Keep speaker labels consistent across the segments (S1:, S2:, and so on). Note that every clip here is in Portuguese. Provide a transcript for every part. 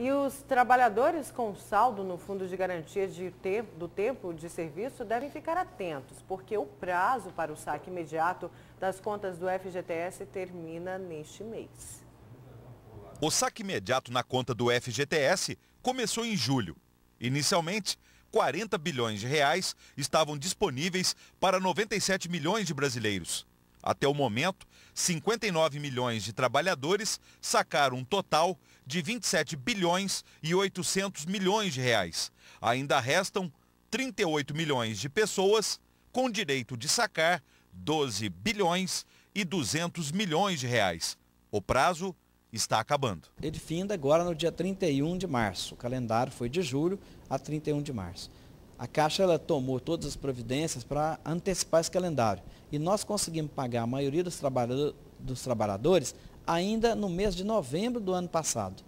S1: E os trabalhadores com saldo no Fundo de Garantia de tempo, do Tempo de Serviço devem ficar atentos, porque o prazo para o saque imediato das contas do FGTS termina neste mês. O saque imediato na conta do FGTS começou em julho. Inicialmente, 40 bilhões de reais estavam disponíveis para 97 milhões de brasileiros. Até o momento, 59 milhões de trabalhadores sacaram um total de 27 bilhões e 800 milhões de reais. Ainda restam 38 milhões de pessoas com direito de sacar 12 bilhões e 200 milhões de reais. O prazo está acabando.
S2: Ele finda agora no dia 31 de março. O calendário foi de julho a 31 de março. A Caixa ela tomou todas as providências para antecipar esse calendário. E nós conseguimos pagar a maioria dos, trabalhadores ainda no mês de novembro do ano passado.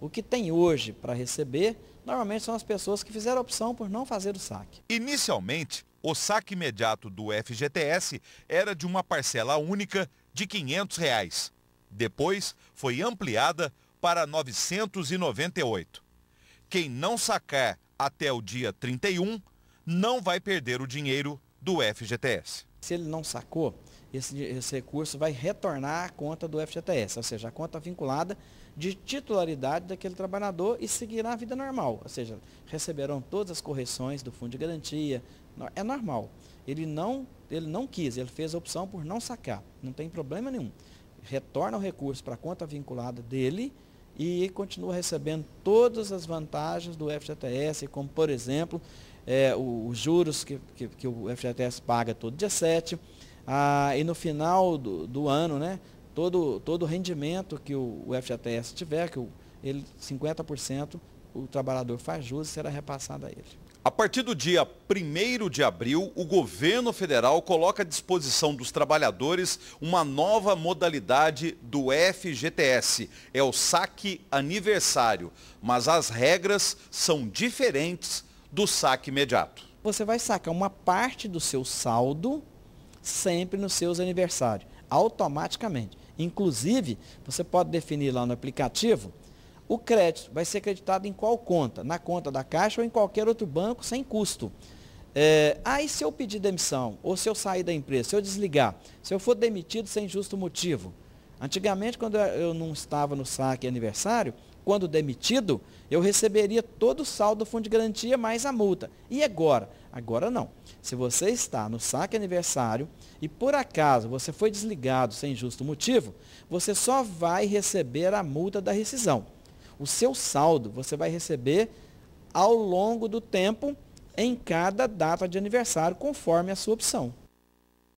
S2: O que tem hoje para receber, normalmente são as pessoas que fizeram a opção por não fazer o saque. Inicialmente,
S1: o saque imediato do FGTS era de uma parcela única de R$ 500. Reais. Depois, foi ampliada para 998. Quem não sacar até o dia 31 não vai
S2: perder o dinheiro do FGTS. Se ele não sacou, esse, esse, recurso vai retornar à conta do FGTS, ou seja, a conta vinculada de titularidade daquele trabalhador e seguirá a vida normal, ou seja, receberão todas as correções do fundo de garantia, é normal. Ele não, ele não quis, ele fez a opção por não sacar, não tem problema nenhum. Retorna o recurso para a conta vinculada dele e continua recebendo todas as vantagens do FGTS, como por exemplo, é, os juros que, que, que, o FGTS paga todo dia 7, ah, e no final do, do ano, né, todo, todo rendimento que o, o FGTS tiver, que o, ele 50%, o trabalhador faz jus e será repassado a ele.
S1: A partir do dia 1 de abril, o governo federal coloca à disposição dos trabalhadores uma nova modalidade do FGTS. É o saque aniversário. Mas as regras são diferentes do saque imediato?
S2: Você vai sacar uma parte do seu saldo sempre nos seus aniversários, automaticamente. Inclusive, você pode definir lá no aplicativo o crédito. Vai ser creditado em qual conta? Na conta da Caixa ou em qualquer outro banco sem custo. É, aí se eu pedir demissão, ou se eu sair da empresa, se eu desligar, se eu for demitido sem justo motivo. Antigamente, quando eu não estava no saque aniversário, quando demitido, eu receberia todo o saldo do fundo de garantia mais a multa. E agora? Agora não. Se você está no saque aniversário e por acaso você foi desligado sem justo motivo, você só vai receber a multa da rescisão. O seu saldo você vai receber ao longo do tempo em cada data de aniversário, conforme a sua opção.